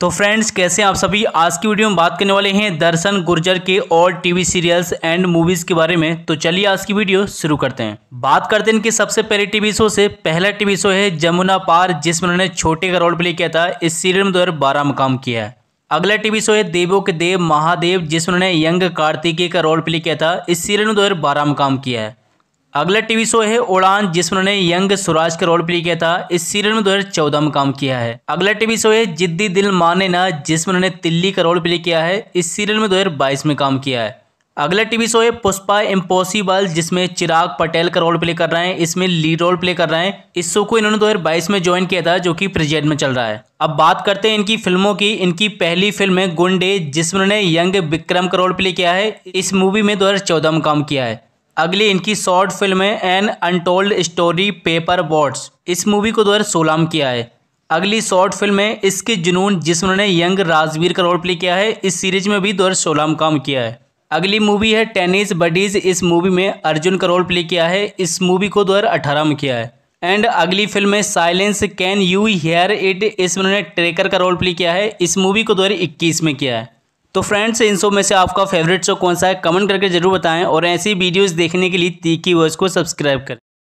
तो फ्रेंड्स कैसे आप सभी आज की वीडियो में बात करने वाले हैं दर्शन गुर्जर के और टीवी सीरियल्स एंड मूवीज़ के बारे में तो चलिए आज की वीडियो शुरू करते हैं बात करते हैं इनके सबसे पहले टीवी शो से पहला टीवी शो है जमुना पार जिसमें उन्होंने छोटे का रोल प्ले किया था इस सीरियल में दो बारह काम किया है अगला टीवी शो है देवों के देव महादेव जिसमें उन्होंने यंग कार्तिकेय का रोल प्ले किया था इस सीरियल में दो काम किया है अगला टीवी शो है उड़ान जिसमें उन्होंने यंग सुराज का रोल प्ले किया था इस सीरियल में 2014 में काम किया है अगला टीवी शो है जिद्दी दिल माने ना जिसमें उन्होंने तिल्ली का रोल प्ले किया है इस सीरियल में 2022 में काम किया है अगला टीवी शो है पुष्पा इम्पॉसिबल जिसमें चिराग पटेल का रोल प्ले कर रहे हैं इसमें लीड रोल प्ले कर रहे हैं इस शो को इन्होंने बाईस में ज्वाइन किया था जो कि प्रेजेंट में चल रहा है अब बात करते हैं इनकी फिल्मों की इनकी पहली फिल्म है गुंडे जिसमें उन्होंने यंग विक्रम का रोल प्ले किया है इस मूवी में चौदह में काम किया है अगली इनकी शॉर्ट फिल्म है an untold story paper boats इस मूवी को सोलह में किया है अगली शॉर्ट फिल्म है इसके जुनून जिसमें उन्होंने यंग राजवीर का रोल प्ले किया है इस सीरीज में भी सोलह में काम किया है अगली मूवी है टेनिस बडीज इस मूवी में अर्जुन का रोल प्ले किया है इस मूवी को दो अठारह में किया है एंड अगली फिल्म है silence can you hear it इसमें उन्होंने ट्रेकर का रोल प्ले किया है इस मूवी को दो इक्कीस में किया है तो फ्रेंड्स इन सब में से आपका फेवरेट शो कौन सा है कमेंट करके जरूर बताएं और ऐसी वीडियोस देखने के लिए तीखी वॉइस को सब्सक्राइब करें